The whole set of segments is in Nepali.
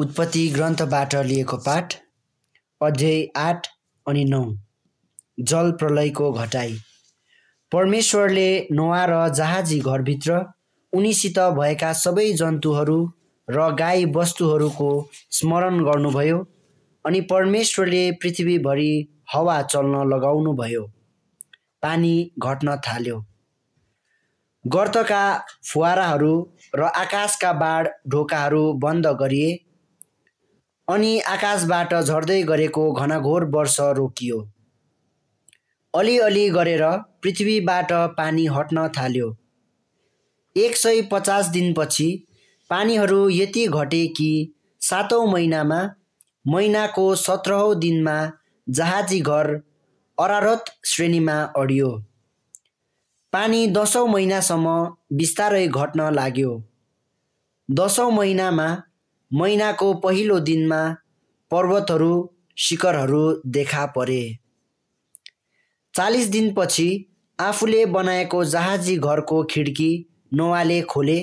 उत्पत्ति ग्रन्थबाट लिएको पाठ अध्याय आठ अनि नौ जल प्रलयको घटाई परमेश्वरले नोवा र जहाजी घरभित्र उनीसित भएका सबै जन्तुहरू र गाई वस्तुहरूको स्मरण गर्नुभयो अनि परमेश्वरले पृथ्वीभरि हावा चल्न लगाउनुभयो पानी घट्न थाल्यो गर्तका फुवाराहरू र आकाशका बाढ ढोकाहरू बन्द गरिए अनि आकाशबाट झर्दै गरेको घनघोर वर्ष रोकियो अलिअलि गरेर पृथ्वीबाट पानी हट्न थाल्यो एक सय पचास दिनपछि पानीहरू यति घटे कि सातौँ महिनामा महिनाको सत्रौँ दिनमा जहाजी घर अरारत श्रेणीमा अडियो पानी दसौँ महिनासम्म बिस्तारै घट्न लाग्यो दसौँ महिनामा महिनाको पहिलो दिनमा पर्वतहरू शिखरहरू देखा परे चालिस दिनपछि आफूले बनाएको जहाजी घरको खिड्की नोवाले खोले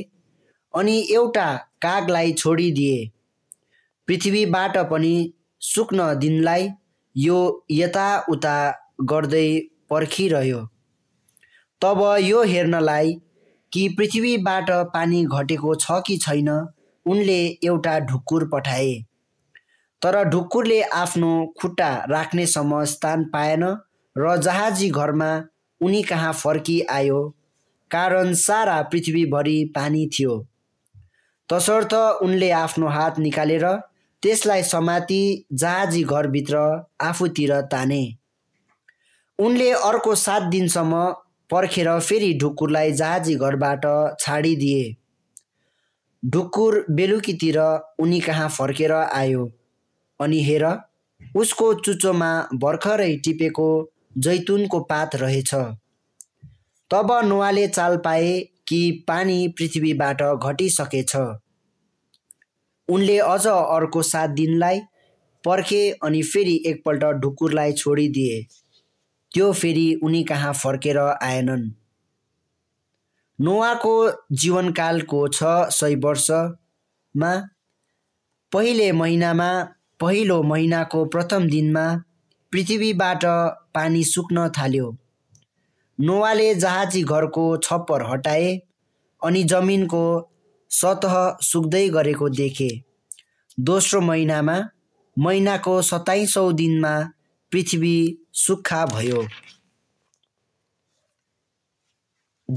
अनि एउटा कागलाई छोडिदिए पृथ्वीबाट पनि सुक्न दिनलाई यो यताउता गर्दै पर्खिरह्यो तब यो हेर्नलाई कि पृथ्वीबाट पानी घटेको छ कि छैन उनले एउटा ढुकुर पठाए तर ढुकुरले आफ्नो खुट्टा राख्नेसम्म स्थान पाएन र जहाजी घरमा उनी कहाँ फर्किआयो कारण सारा पृथ्वीभरि पानी थियो तसर्थ उनले आफ्नो हात निकालेर त्यसलाई समाति जहाजी घरभित्र आफूतिर ताने उनले अर्को सात दिनसम्म पर्खेर फेरि ढुकुरलाई जहाजी घरबाट छाडिदिए ढुकुर बेलुकीतिर उनी कहाँ फर्केर आयो अनि हेर उसको चुच्चोमा भर्खरै टिपेको जैतुनको पात रहेछ तब नुवाले चाल पाए कि पानी पृथ्वीबाट घटिसकेछ उनले अझ अर्को सात दिनलाई पर्खे अनि फेरि एकपल्ट ढुकुरलाई छोडिदिए त्यो फेरि उनी कहाँ फर्केर आएनन् नोवाको जीवनकालको छ सय वर्षमा पहिले महिनामा पहिलो महिनाको प्रथम दिनमा पृथ्वीबाट पानी सुक्न थाल्यो नोवाले जहाजी घरको छप्पर हटाए अनि जमिनको सतह सुक्दै गरेको देखे दोस्रो महिनामा महिनाको सताइसौँ दिनमा पृथ्वी सुक्खा भयो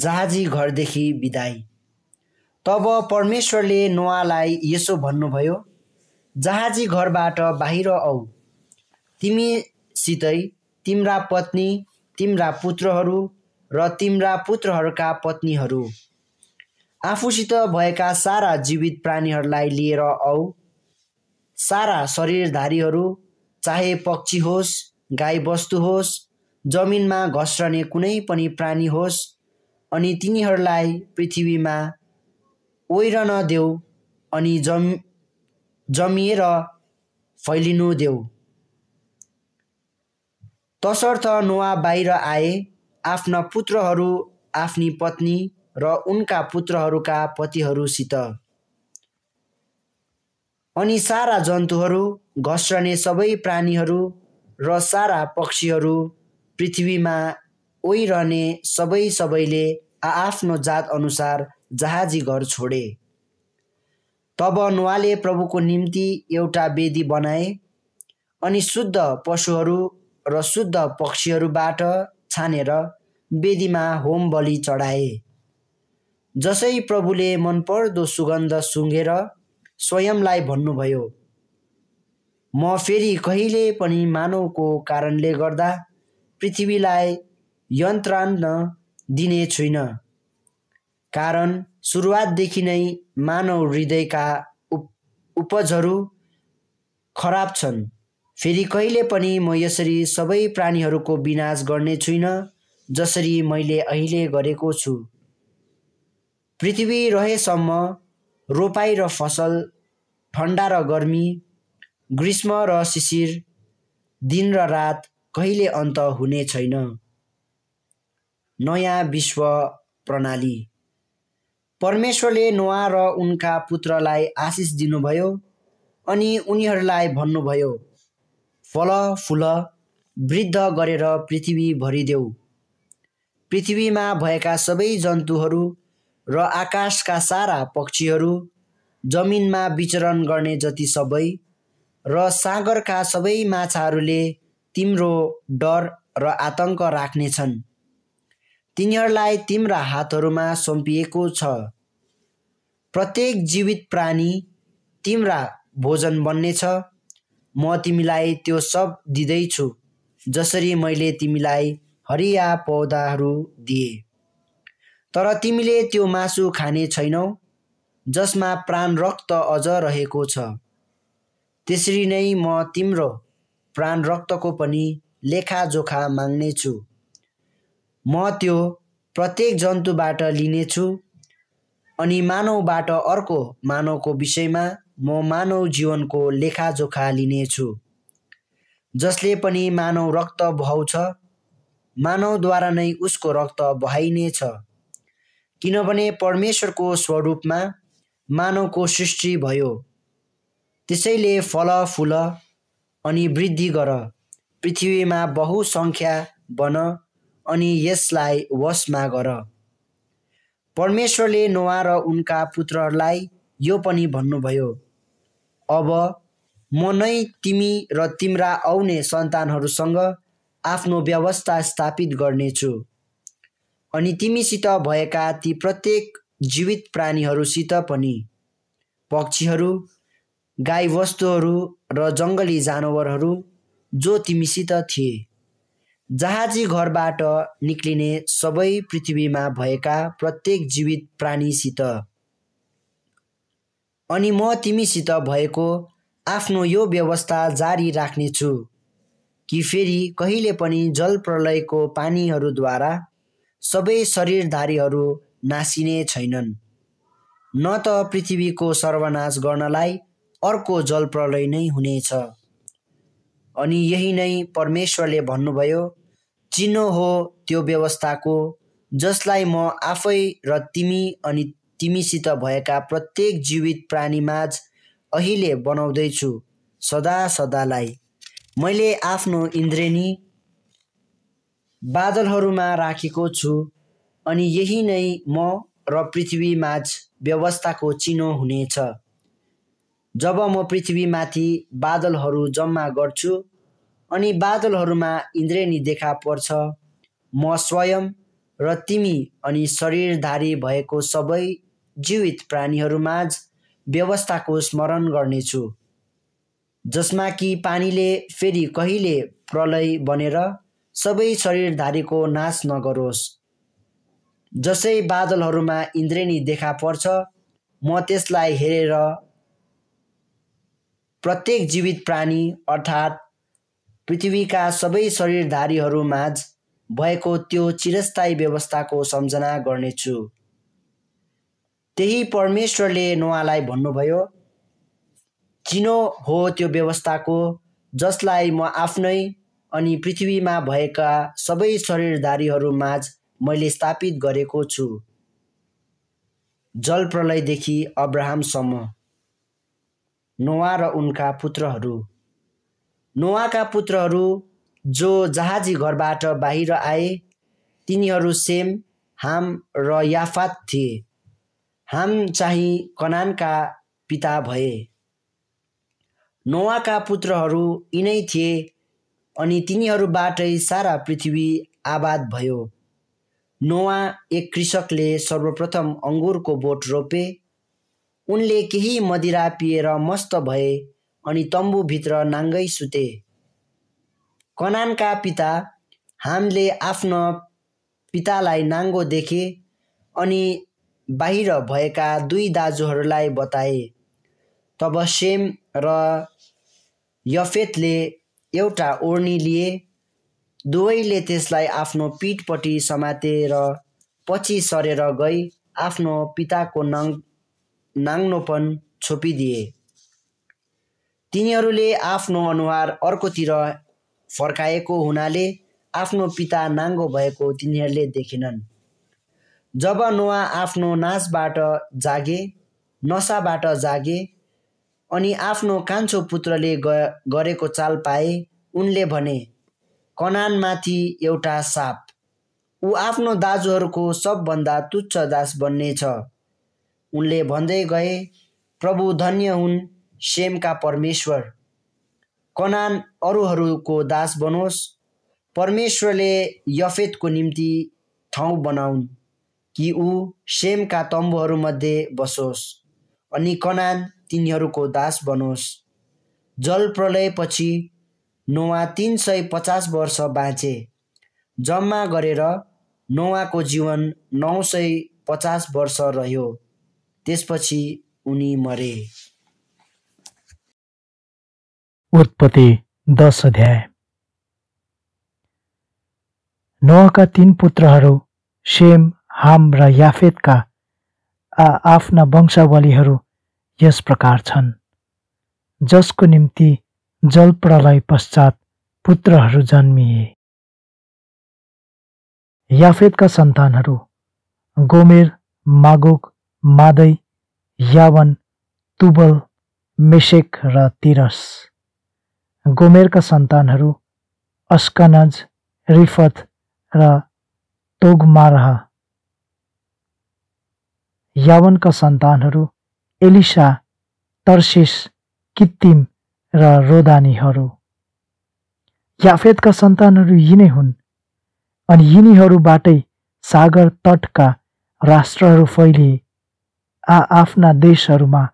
जहाजी घरदेखि बिदाई तब परमेश्वरले नोवालाई यसो भन्नुभयो जहाजी घरबाट बाहिर औ तिमीसितै तिम्रा पत्नी तिम्रा पुत्रहरू र तिम्रा पुत्रहरूका पत्नीहरू आफूसित भएका सारा जीवित प्राणीहरूलाई लिएर औ सारा शरीरधारीहरू चाहे पक्षी होस् गाई होस् जमिनमा घस्रने कुनै पनि प्राणी होस् अनि तिनीहरूलाई पृथ्वीमा ओइरन देऊ अनि जम जमिएर फैलिनु देऊ तसर्थ नुवा बाहिर आए आफ्ना पुत्रहरू आफ्नी पत्नी र उनका पुत्रहरूका पतिहरूसित अनि सारा जन्तुहरू घस्रने सबै प्राणीहरू र सारा पक्षीहरू पृथ्वीमा ओइरहने सबै सबैले आआफ्नो जात अनुसार जहाजी घर छोडे तब नुवाले प्रभुको निम्ति एउटा वेदी बनाए अनि शुद्ध पशुहरू र शुद्ध पक्षीहरूबाट छानेर वेदीमा होम बलि चढाए जसै प्रभुले मनपर्दो सुगन्ध सुँगेर स्वयंलाई भन्नुभयो म फेरि कहिले पनि मानवको कारणले गर्दा पृथ्वीलाई यन्त्रान्न दिने छुइनँ कारण सुरुवातदेखि नै मानव हृदयका उप उपजहरू खराब छन् फेरि कहिले पनि म यसरी सबै प्राणीहरूको विनाश गर्ने छुइनँ जसरी मैले अहिले गरेको छु पृथ्वी रहेसम्म रोपाइ र फसल ठन्डा र गर्मी ग्रीष्म र शिशिर दिन र रात कहिले अन्त हुने छैन नयाँ विश्व प्रणाली परमेश्वरले नोआ र उनका पुत्रलाई आशिष दिनुभयो अनि उनीहरूलाई भन्नुभयो फल फुल वृद्ध गरेर पृथ्वी भरिदेऊ पृथ्वीमा भएका सबै जन्तुहरू र आकाशका सारा पक्षीहरू जमिनमा विचरण गर्ने जति सबै र सागरका सबै माछाहरूले तिम्रो डर र आतङ्क राख्नेछन् तिनीहरूलाई तिम्रा हातहरूमा सुम्पिएको छ प्रत्येक जीवित प्राणी तिम्रा भोजन बन्नेछ म तिमीलाई त्यो सब दिँदैछु जसरी मैले तिमीलाई हरिया पौधाहरू दिए तर तिमीले त्यो मासु खाने छैनौ जसमा प्राण रक्त अझ रहेको छ त्यसरी नै म तिम्रो प्राण रक्तको पनि लेखाजोखा माग्नेछु म त्यो प्रत्येक जन्तुबाट लिनेछु अनि मानवबाट अर्को मानवको विषयमा म मानव जीवनको लेखाजोखा लिनेछु जसले पनि मानव रक्त बहाउँछ मानवद्वारा नै उसको रक्त बहाइनेछ किनभने परमेश्वरको स्वरूपमा मानवको सृष्टि भयो त्यसैले फल फलफुल अनि वृद्धि गर पृथ्वीमा बहुसङ्ख्या बन अनि यसलाई वशमा गर परमेश्वरले नोवा र उनका पुत्रहरूलाई यो पनि भन्नुभयो अब म नै तिमी र तिम्रा आउने सन्तानहरूसँग आफ्नो व्यवस्था स्थापित गर्नेछु अनि तिमीसित भएका ती प्रत्येक जीवित प्राणीहरूसित पनि पक्षीहरू गाई वस्तुहरू र जङ्गली जानवरहरू जो तिमीसित थिए जहाजी घरबाट निक्लिने सबै पृथ्वीमा भएका प्रत्येक जीवित प्राणीसित अनि म तिमीसित भएको आफ्नो यो व्यवस्था जारी राख्नेछु कि फेरि कहिले पनि जल प्रलयको पानीहरूद्वारा सबै शरीरधारीहरू नासिने छैनन् न त पृथ्वीको सर्वनाश गर्नलाई अर्को जल प्रलय नै हुनेछ अनि यही नै परमेश्वरले भन्नुभयो चिनो हो त्यो व्यवस्थाको जसलाई म आफै र तिमी अनि तिमीसित भएका प्रत्येक जीवित प्राणीमाझ अहिले बनाउँदैछु सदा सदालाई मैले आफ्नो इन्द्रेणी बादलहरूमा राखेको छु अनि यही नै म र पृथ्वीमाझ व्यवस्थाको चिनो हुनेछ जब म पृथ्वीमाथि बादलहरू जम्मा गर्छु अनि बादलहरूमा इन्द्रेणी देखा पर्छ म स्वयं र तिमी अनि शरीरधारी भएको सबै जीवित प्राणीहरूमाझ व्यवस्थाको स्मरण गर्नेछु जसमा कि पानीले फेरि कहिले प्रलय बनेर सबै शरीरधारीको नाश नगरोस् जसै बादलहरूमा इन्द्रेणी देखा पर्छ म त्यसलाई हेरेर प्रत्येक जीवित प्राणी अर्थात् पृथ्वीका सबै शरीरधारीहरू माझ भएको त्यो चिरस्थायी व्यवस्थाको सम्झना गर्नेछु त्यही परमेश्वरले नोवालाई भन्नुभयो चिनो हो त्यो व्यवस्थाको जसलाई म आफ्नै अनि पृथ्वीमा भएका सबै शरीरधारीहरू माझ मैले स्थापित गरेको छु जल प्रलयदेखि अब्राहमसम्म नोवा र उनका पुत्रहरू नोवाका पुत्रहरू जो जहाजी घरबाट बाहिर आए तिनीहरू सेम हाम र याफात थिए हाम चाहिँ कनानका पिता भए नोवाका पुत्रहरू यिनै थिए अनि तिनीहरूबाटै सारा पृथ्वी आबाद भयो नोवा एक कृषकले सर्वप्रथम अङ्गुरको बोट रोपे उनले केही मदिरा पिएर मस्त भए अनि तम्बुभित्र नाङ्गै सुते कनानका पिता हामले आफ्नो पितालाई नाङ्गो देखे अनि बाहिर भएका दुई दाजुहरूलाई बताए तब सेम र यफेतले एउटा ओर्नी लिए दुवैले त्यसलाई आफ्नो पिठपट्टि समातेर पछि सरेर गई आफ्नो पिताको नाङ नाङ्नोपन छोपिदिए तिनीहरूले आफ्नो अनुहार अर्कोतिर फर्काएको हुनाले आफ्नो पिता नाङ्गो भएको तिनीहरूले देखेनन् जब नुवा आफ्नो नाचबाट जागे नसाबाट जागे अनि आफ्नो कान्छो पुत्रले गरेको चाल पाए उनले भने कनानमाथि एउटा साप ऊ आफ्नो दाजुहरूको सबभन्दा तुच्छ दास बन्नेछ उनले भन्दै गए प्रभु धन्य हुन् सेमका परमेश्वर कनान अरूहरूको दास बनोस् परमेश्वरले यफेतको निम्ति ठाउँ बनाउन् कि ऊ सेमका तम्बुहरूमध्ये बसोस् अनि कनान तिनीहरूको दास बनोस् जल प्रलयपछि नोवा तिन सय पचास वर्ष बाँचे जम्मा गरेर नोवाको जीवन नौ सय पचास वर्ष रह्यो त्यसपछि उनी मरे उत्पत्ति दश अध्याय नोहका तीन पुत्रहरू सेम हाम र याफेतका आफ्ना वंशावलीहरू यस प्रकार छन् जसको निम्ति जलप्रलय पश्चात पुत्रहरू जन्मिए याफेतका सन्तानहरू गोमेर मागोक मादै यावन तुबल मेसेक र तिरस गोमेरका सन्तानहरू अस्कनज रिफत र तोगमारह यावनका सन्तानहरू एलिसा तर्सिस कित्तिम र रोदानीहरू याफेतका सन्तानहरू यिनै हुन् अनि यिनीहरूबाटै सागर तटका राष्ट्रहरू फैलिए आ आफ्ना देशहरूमा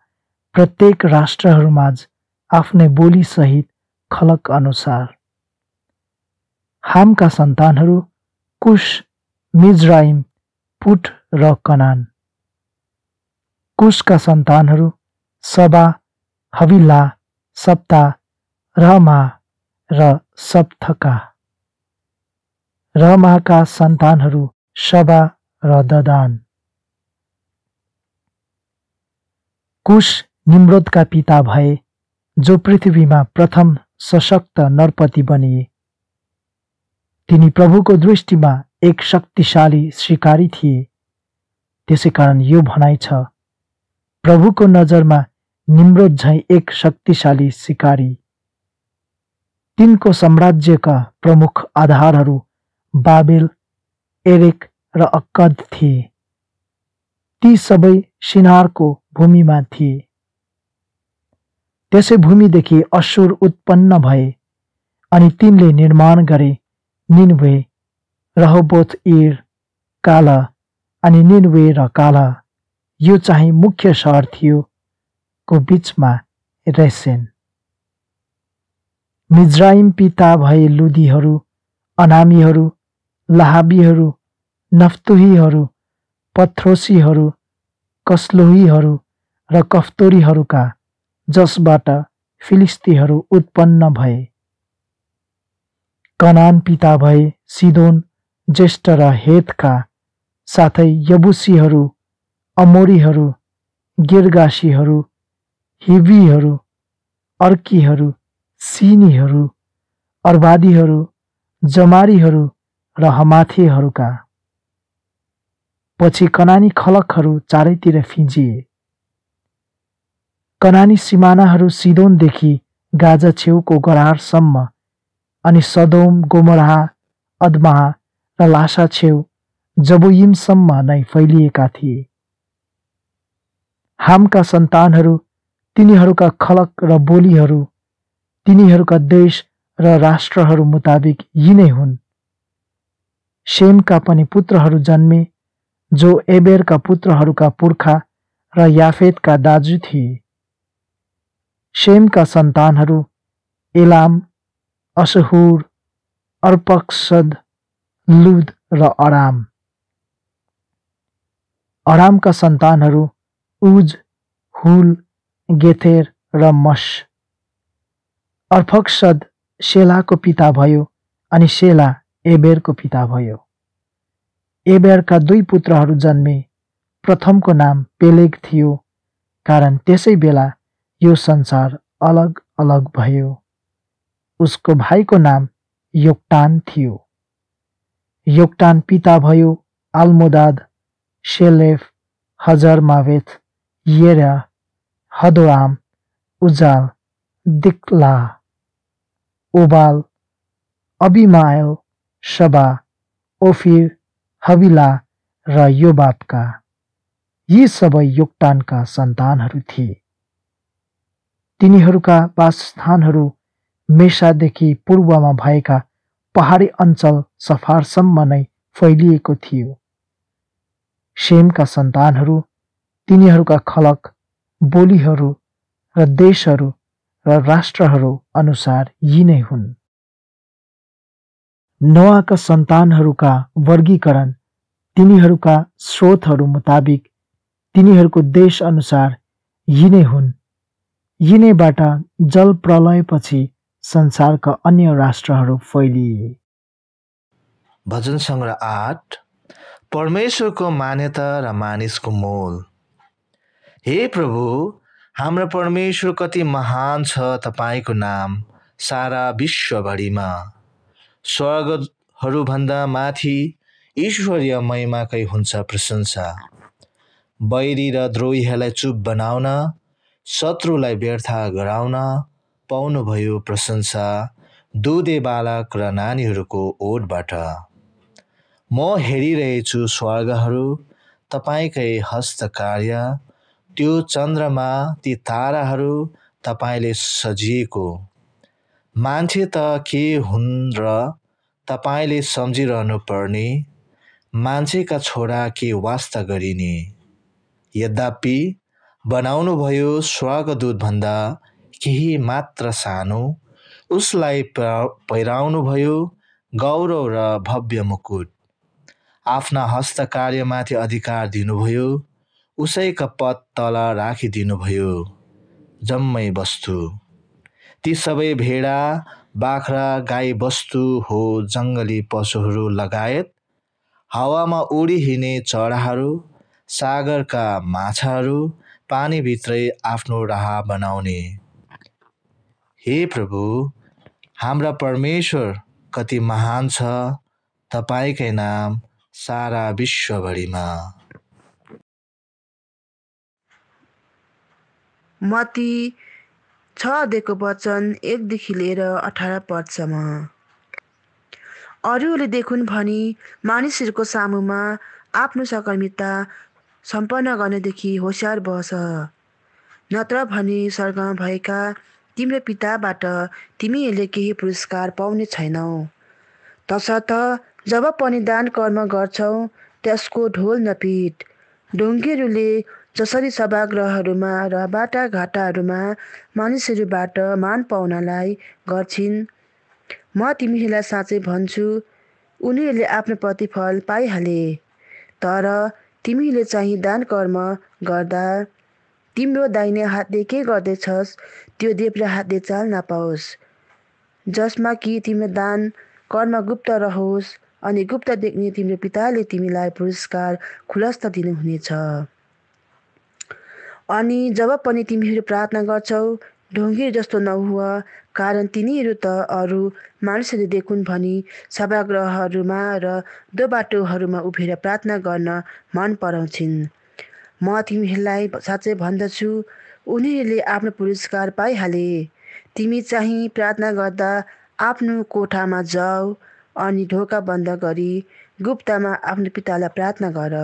प्रत्येक राष्ट्रहरूमाझ आफ्नै बोलीसहित खलक अनुसार हाम का संतान कुश मिजराइम पुट र कनान कुश का संतान सबा हविला सप्ता रमा र सप्तका रमा का संतान सबा र ददान कुश निम्रोद का पिता भे जो पृथ्वी में प्रथम सशक्त नरपति बनिए तिनी प्रभुको दृष्टिमा एक शक्तिशाली शिकारी थिए त्यसै कारण यो भनाइ छ प्रभुको नजरमा निम्रोज झैँ एक शक्तिशाली शिकारी तिनको साम्राज्यका प्रमुख आधारहरू बाबेल एरेक र अक्कद थिए ती सबै सिनारको भूमिमा थिए त्यसै भूमिदेखि असुर उत्पन्न भए अनि तिनले निर्माण गरे निन्वे रहबोथ इर काला अनि निन्वे र काला यो चाहिँ मुख्य सहर थियो को बिचमा रेसेन मिजराइम पिता भए लुदीहरू अनामीहरू लाहाबीहरू नफ्तुहीहरू पथ्रोसीहरू कस्लोहीहरू र कफ्तोरीहरूका जसबाट फिलिस्तीहरू उत्पन्न भए कनान पिता भए सिदोन ज्येष्ठ र हेतका साथै यबुसीहरू अमोरीहरू गिरगासीहरू हिबीहरू अर्कीहरू सिनीहरू अर्बादीहरू जमारीहरू र हमाथेहरूका पछि कनानी खलकहरू चारैतिर फिजिए कनानी सिमानाहरू सिदोनदेखि गाजा छेउको गरारसम्म अनि सदोम गोमराहा अदमाहा र लासा छेउ जबुइमसम्म नै फैलिएका थिए हामका सन्तानहरू तिनीहरूका खलक र बोलीहरू तिनीहरूका देश र राष्ट्रहरू मुताबिक यी नै हुन् सेमका पनि पुत्रहरू जन्मे जो एबेरका पुत्रहरूका पुर्खा र याफेतका दाजु थिए सेमका सन्तानहरू इलाम असहुर अर्पक्सद लुद र अराम अरामका सन्तानहरू उज हुल गेथेर र मस अर्फक्सद सेलाको पिता भयो अनि सेला एबेरको पिता भयो एबेरका दुई पुत्रहरू जन्मे प्रथमको नाम पेलेग थियो कारण त्यसै बेला यो संसार अलग अलग भयो उसको भाई को नाम योगटान थियो योगटान पिता भयो आल्मोदाद शेलेफ हजर मावेथ येरा हदोआम उजाल दिक्ला ओबाल अबिमायल शबा ओफिर हविला र ये यी सबै का सन्तानहरू थिए तिनीहरूका वासस्थानहरू मेसादेखि पूर्वमा भएका पहाडी अञ्चल सफारसम्म नै फैलिएको थियो सेमका सन्तानहरू तिनीहरूका खलक बोलीहरू र देशहरू र राष्ट्रहरू अनुसार यी नै हुन् नवाका सन्तानहरूका वर्गीकरण तिनीहरूका स्रोतहरू मुताबिक तिनीहरूको देश अनुसार यी नै हुन् यिनैबाट जल प्रलयपछि संसारका अन्य राष्ट्रहरू फैलिए भजन सङ्ग्रह आठ परमेश्वरको मान्यता र मानिसको मोल हे प्रभु हाम्रो परमेश्वर कति महान छ तपाईँको नाम सारा विश्वभरिमा स्वर्गहरूभन्दा माथि ईश्वरीय महिमाकै हुन्छ प्रशंसा बैरी र द्रोहीहरूलाई चुप बनाउन शत्रुलाई व्यर्थ गराउन पाउनुभयो प्रशंसा दुधे बालक र नानीहरूको ओठबाट म हेरिरहेछु स्वर्गहरू तपाईँकै हस्तकार्य त्यो चन्द्रमा ती ताराहरू तपाईँले सजिएको मान्छे त के हुन् र तपाईँले सम्झिरहनु पर्ने मान्छेका छोरा के वास्ता गरिने यद्यपि बनाउनुभयो स्वर्गदूतभन्दा केही मात्र सानो उसलाई भयो गौरव र भव्य मुकुट आफ्ना हस्तकार्यमाथि अधिकार दिनुभयो उसैका पद तल राखिदिनुभयो जम्मै वस्तु ती सबै भेडा बाख्रा गाई वस्तु हो जङ्गली पशुहरू लगायत हावामा उडिहिने चराहरू सागरका माछाहरू पानीभित्रै आफ्नो राह बनाउने हे प्रभु हाम्रा परमेश्वर कति महान छ तपाईँकै नाम सारा विश्वभरिमा मती दिएको वचन एकदेखि लिएर अठार पदसम्म अरूहरूले देखुन् भनी मानिसहरूको सामुमा आफ्नो सकर्मिता सम्पन्न गर्नेदेखि होसियार बस नत्र भने स्वर्गमा भएका तिम्रो पिताबाट तिमीहरूले केही पुरस्कार पाउने छैनौ तसर्थ जब पनि दान कर्म गर्छौ त्यसको ढोल नपिट ढुङ्गेहरूले जसरी सभाग्रहहरूमा र बाटाघाटाहरूमा मानिसहरूबाट मान पाउनलाई गर्छिन् म तिमीहरूलाई साँच्चै भन्छु उनीहरूले आफ्नो प्रतिफल पाइहाले तर तिमीले चाहिँ दान कर्म गर्दा तिम्रो दाहिने हातले के गर्दैछस् त्यो देव्रे हातले चाल नपाओस् जसमा कि तिम्रो दान कर्म गुप्त रहोस् अनि गुप्त देख्ने तिम्रो पिताले तिमीलाई पुरस्कार खुलस्त दिनुहुनेछ अनि जब पनि तिमीहरू प्रार्थना गर्छौ ढुङ्गे जस्तो नहुव कारण तिनीहरू त अरू मानिसहरूले देखुन् भनी सभाग्रहहरूमा र दोबाटोहरूमा उभिएर प्रार्थना गर्न मन पराउँछिन् म तिमीहरूलाई साँच्चै भन्दछु उनीहरूले आफ्नो पुरस्कार पाइहाले तिमी चाहिँ प्रार्थना गर्दा आफ्नो कोठामा जाऊ अनि ढोका बन्द गरी गुप्तामा आफ्नो पितालाई प्रार्थना गर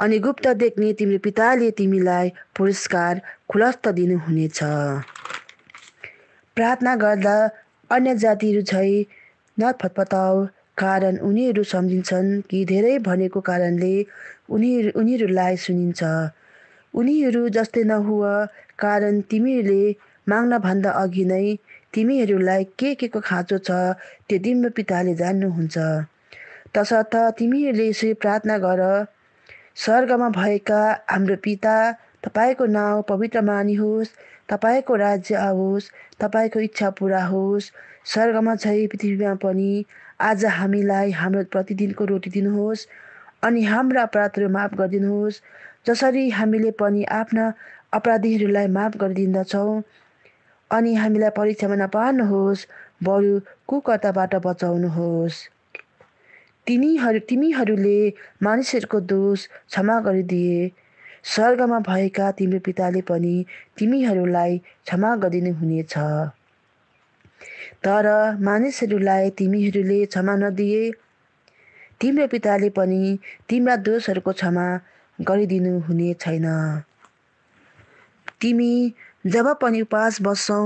अनि गुप्त देख्ने तिम्रो पिताले तिमीलाई पुरस्कार खुलस्त दिनुहुनेछ प्रार्थना गर्दा अन्य जातिहरू छै नफतपताउ कारण उनीहरू सम्झिन्छन् कि धेरै भनेको कारणले उनी उनीहरूलाई सुनिन्छ उनीहरू जस्तै नहुव कारण तिमीहरूले माग्नभन्दा अघि नै तिमीहरूलाई के के को खाँचो छ त्यो तिम्रो पिताले जान्नुहुन्छ तसर्थ तिमीहरूले यसरी प्रार्थना गर स्वर्गमा भएका हाम्रो पिता तपाईँको नाउँ पवित्र मानिहोस् तपाईँको राज्य आओस् तपाईँको इच्छा पुरा होस् स्वर्गमा छै पृथ्वीमा पनि आज हामीलाई हाम्रो प्रतिदिनको रोटी दिनुहोस् अनि हाम्रा अपराधहरू माफ गरिदिनुहोस् जसरी हामीले पनि आफ्ना अपराधीहरूलाई माफ गरिदिँदछौँ अनि हामीलाई परीक्षामा नपार्नुहोस् बरु कुकर्ताबाट बचाउनुहोस् तिनीहरू तिमीहरूले मानिसहरूको दोष क्षमा गरिदिए स्वर्गमा भएका तिम्रो पिताले पनि तिमीहरूलाई क्षमा गरिदिनु हुनेछ तर मानिसहरूलाई तिमीहरूले क्षमा नदिए तिम्रो पिताले पनि तिम्रा दोषहरूको क्षमा गरिदिनु हुने छैन तिमी जब पनि उपास बस्छौ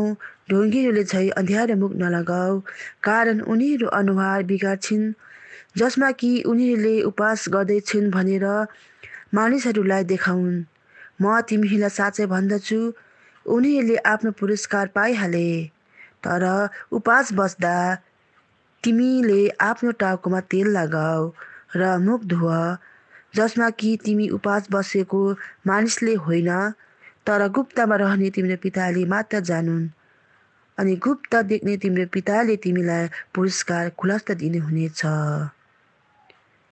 ढुङ्गीहरूले झै अँध्यारो मुख नलगाऊ कारण उनीहरू अनुहार बिगार्छिन् जसमा कि उनीहरूले उपास गर्दैछन् भनेर मानिसहरूलाई देखाउन् म तिमीहरूलाई साँच्चै भन्दछु उनीहरूले आफ्नो पुरस्कार पाइहाले तर उपास बस्दा तिमीले आफ्नो टाउकोमा तेल लगाऊ र मुख धुव जसमा कि तिमी उपवास बसेको मानिसले होइन तर गुप्तमा रहने तिम्रो पिताले मात्र जानुन् अनि गुप्त देख्ने तिम्रो पिताले तिमीलाई पुरस्कार खुलस्त दिनुहुनेछ